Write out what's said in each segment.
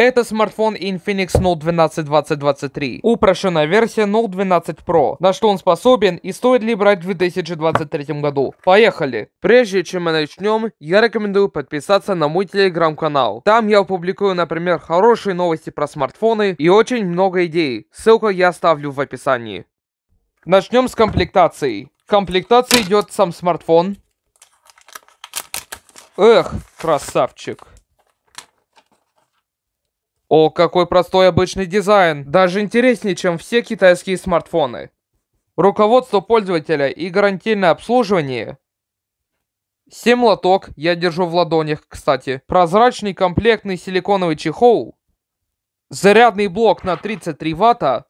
Это смартфон Infinix Note 12 2023, упрощенная версия Note 12 Pro, на что он способен и стоит ли брать в 2023 году. Поехали! Прежде чем мы начнем, я рекомендую подписаться на мой телеграм-канал. Там я публикую, например, хорошие новости про смартфоны и очень много идей. Ссылку я оставлю в описании. Начнем с комплектации. В комплектации идет сам смартфон. Эх, красавчик. О, какой простой обычный дизайн, даже интереснее, чем все китайские смартфоны. Руководство пользователя и гарантийное обслуживание. Семь лоток я держу в ладонях, кстати. Прозрачный комплектный силиконовый чехол. Зарядный блок на 33 ватта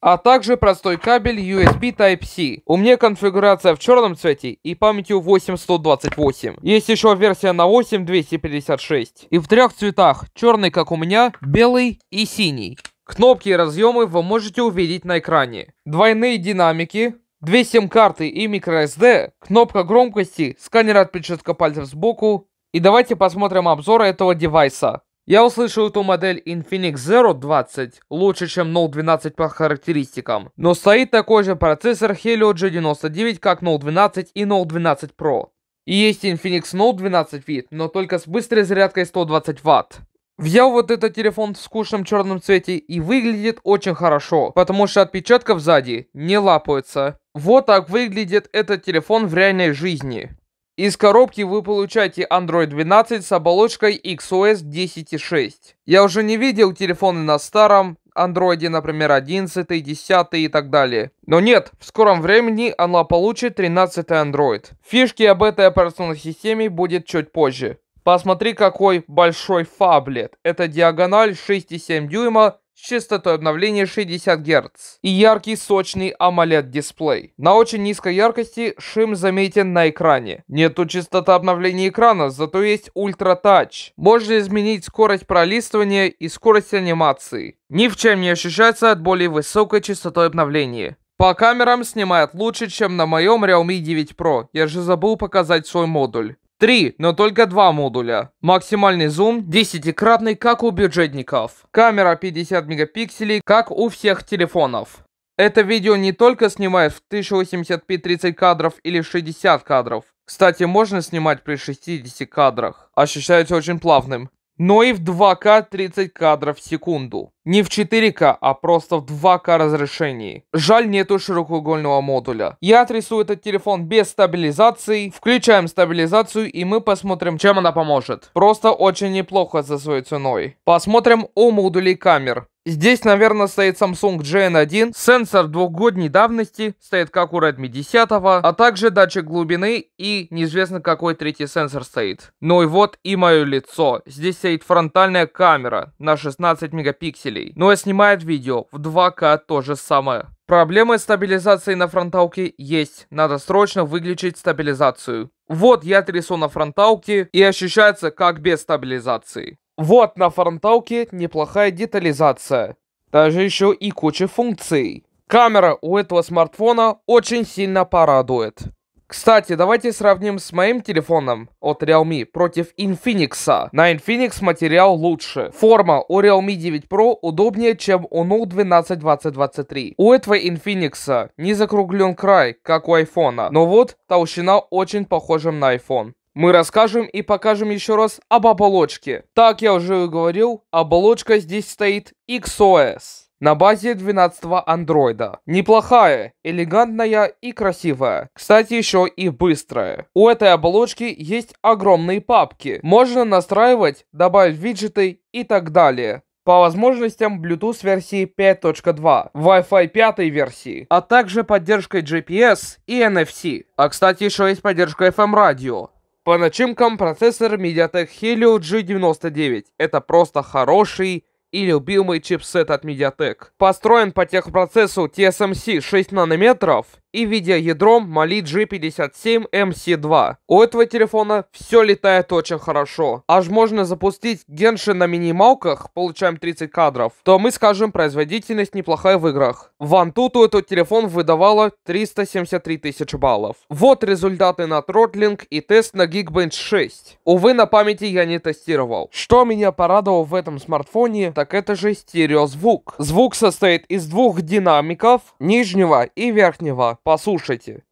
а также простой кабель USB Type-C. У меня конфигурация в черном цвете и памятью 8128. Есть еще версия на 8256. И в трех цветах, черный как у меня, белый и синий. Кнопки и разъемы вы можете увидеть на экране. Двойные динамики, две сим-карты и microSD, кнопка громкости, сканер отпечатка пальцев сбоку. И давайте посмотрим обзор этого девайса. Я услышал эту модель Infinix Zero 20 лучше, чем Note 12 по характеристикам, но стоит такой же процессор Helio G99, как Note 12 и Note 12 Pro. И есть Infinix Note 12 вид, но только с быстрой зарядкой 120 Вт. Взял вот этот телефон в скучном черном цвете и выглядит очень хорошо, потому что отпечатков сзади не лапаются. Вот так выглядит этот телефон в реальной жизни. Из коробки вы получаете Android 12 с оболочкой XOS 10.6. Я уже не видел телефоны на старом, андроиде, например, 11, 10 и так далее. Но нет, в скором времени она получит 13 Android. Фишки об этой операционной системе будет чуть позже. Посмотри, какой большой фаблет. Это диагональ 6,7 дюйма с частотой обновления 60 Гц и яркий сочный AMOLED-дисплей. На очень низкой яркости шим заметен на экране. Нету частоты обновления экрана, зато есть Ultra Touch. Можно изменить скорость пролистывания и скорость анимации. Ни в чем не ощущается от более высокой частоты обновления. По камерам снимает лучше, чем на моем Realme 9 Pro. Я же забыл показать свой модуль. Три, но только два модуля. Максимальный зум десятикратный, как у бюджетников. Камера 50 мегапикселей, как у всех телефонов. Это видео не только снимает в 1080p 30 кадров или 60 кадров. Кстати, можно снимать при 60 кадрах. Ощущается очень плавным. Но и в 2К 30 кадров в секунду не в 4К, а просто в 2К разрешении. Жаль нету широкоугольного модуля. Я отрисую этот телефон без стабилизации, включаем стабилизацию и мы посмотрим, чем она поможет. Просто очень неплохо за своей ценой. Посмотрим о модуле камер. Здесь, наверное, стоит Samsung gn 1 сенсор двухгодней давности, стоит как у Redmi 10, а также датчик глубины и неизвестно какой третий сенсор стоит. Ну и вот и мое лицо. Здесь стоит фронтальная камера на 16 мегапикселей пикселей, но ну, а снимает видео в 2К то же самое. Проблемы с стабилизацией на фронталке есть, надо срочно выключить стабилизацию. Вот я трясу на фронталке и ощущается как без стабилизации. Вот на фронталке неплохая детализация. Даже еще и куча функций. Камера у этого смартфона очень сильно порадует. Кстати, давайте сравним с моим телефоном от Realme против Infinix. На Infinix материал лучше. Форма у Realme 9 Pro удобнее, чем у Note 12 2023. У этого Infinix не закруглен край, как у iPhone, но вот толщина очень похожа на iPhone. Мы расскажем и покажем еще раз об оболочке. Так я уже говорил, оболочка здесь стоит XOS на базе 12 андроида. Неплохая, элегантная и красивая. Кстати, еще и быстрая. У этой оболочки есть огромные папки. Можно настраивать, добавить виджеты и так далее по возможностям Bluetooth версии 5.2, Wi-Fi 5 версии, а также поддержкой GPS и NFC. А кстати, еще есть поддержка FM-радио. По начинкам процессор MediaTek Helio G99. Это просто хороший и любимый чипсет от Mediatek. Построен по техпроцессу TSMC 6 нанометров и видеоядром Mali G57 MC2. У этого телефона все летает очень хорошо. Аж можно запустить геншин на минималках, получаем 30 кадров, то мы скажем, производительность неплохая в играх. В Antutu этот телефон выдавало 373 тысячи баллов. Вот результаты на тротлинг и тест на Geekbench 6. Увы, на памяти я не тестировал. Что меня порадовало в этом смартфоне, так это же стереозвук. Звук состоит из двух динамиков, нижнего и верхнего. Послушайте.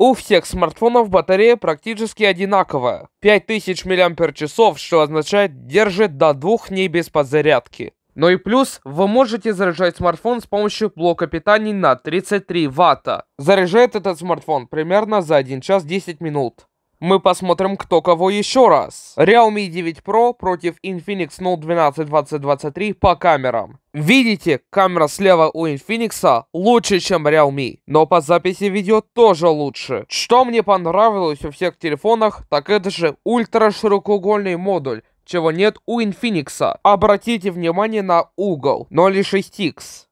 У всех смартфонов батарея практически одинаковая. 5000 мАч, что означает держит до двух дней без подзарядки. Но ну и плюс, вы можете заряжать смартфон с помощью блока питания на 33 ватта. Заряжает этот смартфон примерно за 1 час 10 минут. Мы посмотрим, кто кого еще раз. Realme 9 Pro против Infinix Note 12 2023 по камерам. Видите, камера слева у Infinix лучше, чем Realme, но по записи видео тоже лучше. Что мне понравилось у всех телефонах, так это же ультра широкоугольный модуль, чего нет у Infinix. Обратите внимание на угол 0.6x.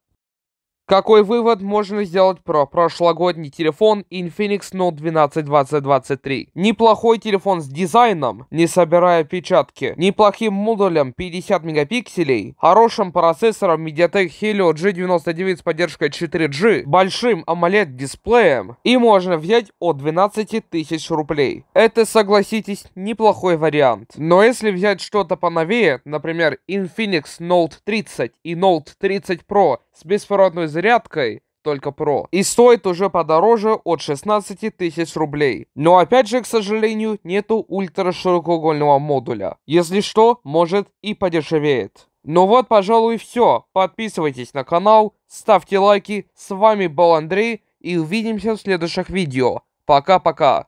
Какой вывод можно сделать про прошлогодний телефон Infinix Note 12 2023? Неплохой телефон с дизайном, не собирая печатки, неплохим модулем 50 мегапикселей, хорошим процессором MediaTek Helio G99 с поддержкой 4G, большим AMOLED-дисплеем и можно взять от 12 тысяч рублей. Это, согласитесь, неплохой вариант. Но если взять что-то поновее, например, Infinix Note 30 и Note 30 Pro с беспроводной зарядкой только Pro и стоит уже подороже от 16 тысяч рублей. Но опять же, к сожалению, нету ультра широкоугольного модуля. Если что, может и подешевеет. Ну вот, пожалуй, все. Подписывайтесь на канал, ставьте лайки. С вами был Андрей и увидимся в следующих видео. Пока-пока.